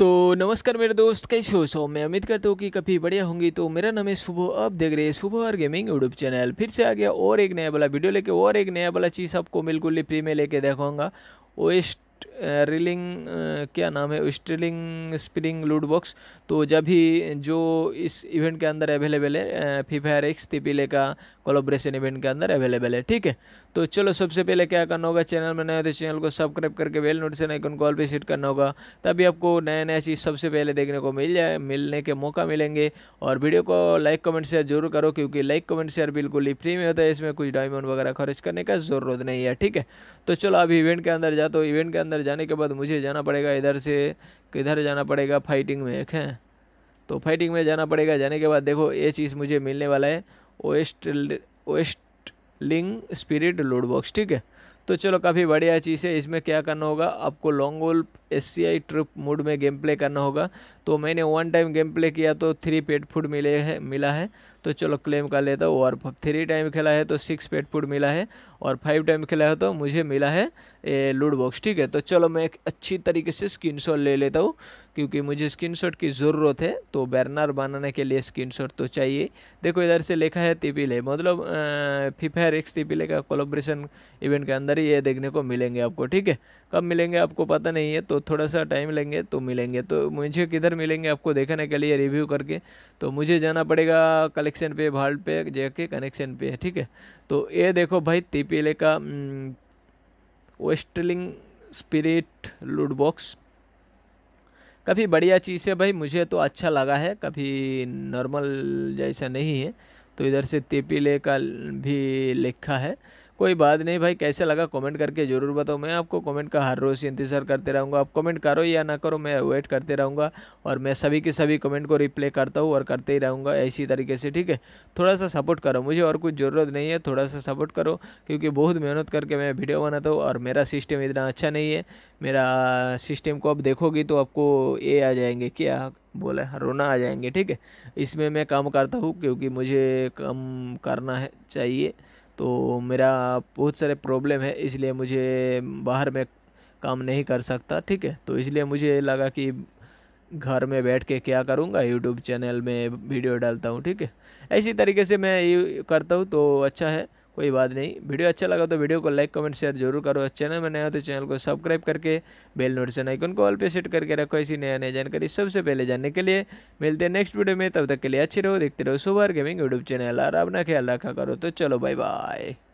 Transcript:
तो नमस्कार मेरे दोस्त कैसे हो सो मैं उम्मीद करता हूँ कि कभी बढ़िया होंगी तो मेरा नाम है सुबह आप देख रहे हैं सुबह और गेमिंग यूट्यूब चैनल फिर से आ गया और एक नया वाला वीडियो लेके और एक नया वाला चीज़ आपको बिल्कुल फ्री में लेके देखाऊंगा ओएस्ट रिलिंग क्या नाम है स्ट्रिलिंग स्प्रिंग लूड बॉक्स तो जब ही जो इस इवेंट के अंदर अवेलेबल है फायर एक्स तिपिले का कोलोब्रेशन इवेंट के अंदर अवेलेबल है ठीक है तो चलो सबसे पहले क्या करना होगा चैनल में नए होते तो चैनल को सब्सक्राइब करके बेल नोटिफिकेशन आइकन कॉल पर सेट करना होगा तभी आपको नया नया चीज़ सबसे पहले देखने को मिल जाए मिलने के मौका मिलेंगे और वीडियो को लाइक कमेंट शेयर जरूर करो क्योंकि लाइक कमेंट शेयर बिल्कुल ही फ्री में होता है इसमें कुछ डायमंड वगैरह खर्च करने का जरूरत नहीं है ठीक है तो चलो अभी इवेंट के अंदर जाते हो इवेंट के अंदर अंदर जाने के बाद मुझे जाना पड़ेगा इधर से किधर जाना पड़ेगा फाइटिंग में एक है तो फाइटिंग में जाना पड़ेगा जाने के बाद देखो ये चीज़ मुझे मिलने वाला है ओएस्ट लिंग स्पिरिट लोड बॉक्स ठीक है तो चलो काफ़ी बढ़िया चीज़ है इसमें क्या करना होगा आपको लॉन्ग वोल S C I trip mood में गेम प्ले करना होगा तो मैंने वन टाइम गेम प्ले किया तो थ्री पेड फूड मिले है मिला है तो चलो क्लेम कर लेता हूँ और थ्री टाइम खेला है तो सिक्स पेड फूड मिला है और फाइव टाइम खेला है तो मुझे मिला है लूड बॉक्स ठीक है तो चलो मैं एक अच्छी तरीके से स्क्रीन ले लेता हूँ क्योंकि मुझे स्क्रीनशॉट की ज़रूरत है तो बैनर बनाने के लिए स्क्रीनशॉट तो चाहिए देखो इधर से लिखा है तिपिले मतलब फिफायर एक्स तिपिले का कोलोब्रेशन इवेंट के अंदर ही ये देखने को मिलेंगे आपको ठीक है कब मिलेंगे आपको पता नहीं है तो थोड़ा सा टाइम लेंगे तो मिलेंगे तो मुझे किधर मिलेंगे आपको देखने के लिए रिव्यू करके तो मुझे जाना पड़ेगा कलेक्शन पे भाल्ट पे जाके कनेक्शन पे ठीक है तो ये देखो भाई तिपिले का वेस्टलिंग स्पिरिट लूडबॉक्स कभी बढ़िया चीज़ है भाई मुझे तो अच्छा लगा है कभी नॉर्मल जैसा नहीं है तो इधर से तेपीले का भी लिखा है कोई बात नहीं भाई कैसा लगा कमेंट करके ज़रूर बताओ मैं आपको कमेंट का हर रोज़ इंतज़ार करते रहूँगा आप कमेंट करो या ना करो मैं वेट करते रहूँगा और मैं सभी के सभी कमेंट को रिप्लाई करता हूँ और करते ही रहूँगा इसी तरीके से ठीक है थोड़ा सा सपोर्ट करो मुझे और कुछ ज़रूरत नहीं है थोड़ा सा सपोर्ट करो क्योंकि बहुत मेहनत करके मैं वीडियो बनाता हूँ और मेरा सिस्टम इतना अच्छा नहीं है मेरा सिस्टम को आप देखोगी तो आपको ये आ जाएंगे क्या बोला रोना आ जाएंगे ठीक है इसमें मैं काम करता हूँ क्योंकि मुझे कम करना है चाहिए तो मेरा बहुत सारे प्रॉब्लम है इसलिए मुझे बाहर में काम नहीं कर सकता ठीक है तो इसलिए मुझे लगा कि घर में बैठ के क्या करूँगा यूट्यूब चैनल में वीडियो डालता हूँ ठीक है ऐसी तरीके से मैं ये करता हूँ तो अच्छा है कोई बात नहीं वीडियो अच्छा लगा तो वीडियो को लाइक कमेंट शेयर जरूर करो चैनल में नया हो तो चैनल को सब्सक्राइब करके बेल नोटिफिकेशन आइकन को ऑल पे सेट करके रखो ऐसी नया नया जानकारी सबसे पहले जानने के लिए मिलते हैं नेक्स्ट वीडियो में तब तक के लिए अच्छे रहो देखते रहो सुबह गेमिंग यूट्यूब चैनल और अपना ख्याल रखा करो तो चलो बाय बाय